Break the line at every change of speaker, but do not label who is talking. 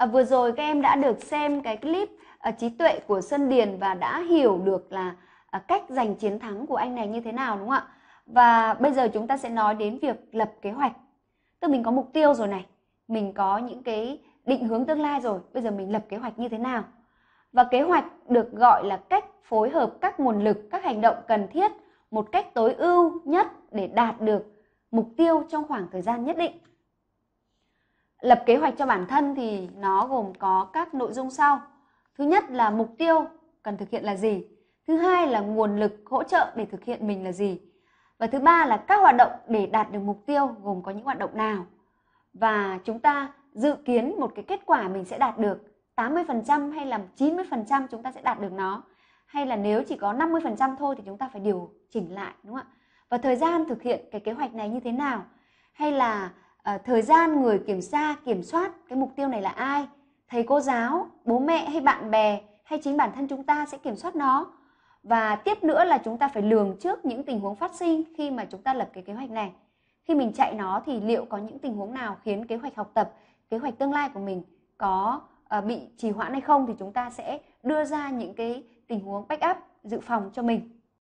à, vừa rồi các em đã được xem cái clip à, trí tuệ của Xuân Điền và đã hiểu được là à, cách giành chiến thắng của anh này như thế nào đúng không ạ và bây giờ chúng ta sẽ nói đến việc lập kế hoạch tức mình có mục tiêu rồi này mình có những cái định hướng tương lai rồi bây giờ mình lập kế hoạch như thế nào và kế hoạch được gọi là cách phối hợp các nguồn lực các hành động cần thiết một cách tối ưu nhất để đạt được mục tiêu trong khoảng thời gian nhất định lập kế hoạch cho bản thân thì nó gồm có các nội dung sau thứ nhất là mục tiêu cần thực hiện là gì thứ hai là nguồn lực hỗ trợ để thực hiện mình là gì và thứ ba là các hoạt động để đạt được mục tiêu gồm có những hoạt động nào và chúng ta dự kiến một cái kết quả mình sẽ đạt được 80% hay là 90% chúng ta sẽ đạt được nó hay là nếu chỉ có 50% thôi thì chúng ta phải điều chỉnh lại đúng không ạ? Và thời gian thực hiện cái kế hoạch này như thế nào? Hay là Ờ, thời gian người kiểm tra kiểm soát cái mục tiêu này là ai thầy cô giáo bố mẹ hay bạn bè hay chính bản thân chúng ta sẽ kiểm soát nó và tiếp nữa là chúng ta phải lường trước những tình huống phát sinh khi mà chúng ta lập cái kế hoạch này khi mình chạy nó thì liệu có những tình huống nào khiến kế hoạch học tập kế hoạch tương lai của mình có ờ, bị trì hoãn hay không thì chúng ta sẽ đưa ra những cái tình huống backup dự phòng cho mình